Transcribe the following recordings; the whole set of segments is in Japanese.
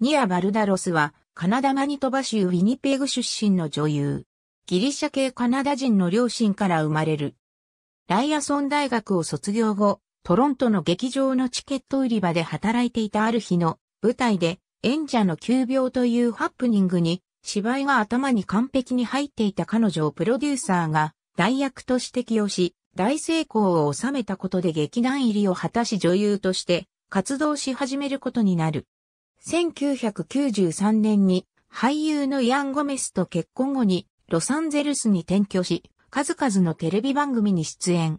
ニア・バルダロスは、カナダ・マニトバ州ウィニペグ出身の女優。ギリシャ系カナダ人の両親から生まれる。ライアソン大学を卒業後、トロントの劇場のチケット売り場で働いていたある日の舞台で演者の急病というハプニングに芝居が頭に完璧に入っていた彼女をプロデューサーが代役と指摘をし大成功を収めたことで劇団入りを果たし女優として活動し始めることになる。1993年に俳優のイアン・ゴメスと結婚後にロサンゼルスに転居し、数々のテレビ番組に出演。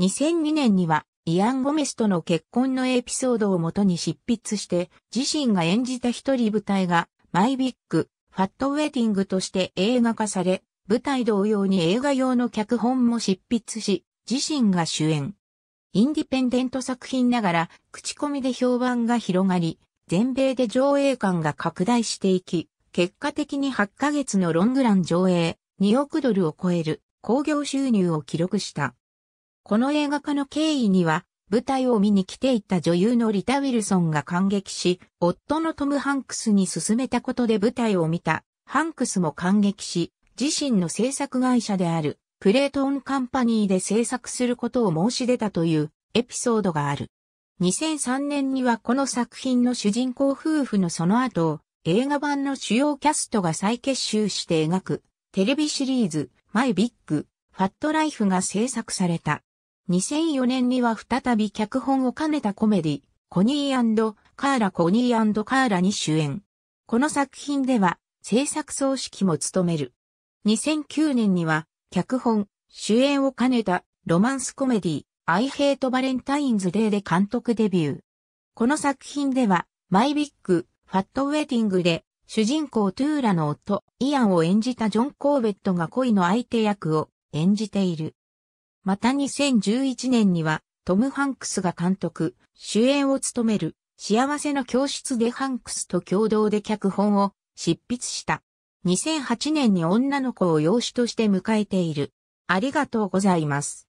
2002年にはイアン・ゴメスとの結婚のエピソードをもとに執筆して、自身が演じた一人舞台が、マイビッグ、ファットウェディングとして映画化され、舞台同様に映画用の脚本も執筆し、自身が主演。インディペンデント作品ながら、口コミで評判が広がり、全米で上映館が拡大していき、結果的に8ヶ月のロングラン上映、2億ドルを超える興行収入を記録した。この映画化の経緯には、舞台を見に来ていた女優のリタ・ウィルソンが感激し、夫のトム・ハンクスに勧めたことで舞台を見た、ハンクスも感激し、自身の制作会社である、プレートオンカンパニーで制作することを申し出たというエピソードがある。2003年にはこの作品の主人公夫婦のその後を映画版の主要キャストが再結集して描くテレビシリーズマイビッグファットライフが制作された。2004年には再び脚本を兼ねたコメディコニーカーラコニーカーラに主演。この作品では制作総指揮も務める。2009年には脚本、主演を兼ねたロマンスコメディ I Hate Valentine's Day で監督デビュー。この作品では、マイビッグ、ファットウェディングで、主人公トゥーラの夫、イアンを演じたジョン・コーベットが恋の相手役を演じている。また2011年には、トム・ハンクスが監督、主演を務める、幸せの教室でハンクスと共同で脚本を執筆した。2008年に女の子を養子として迎えている。ありがとうございます。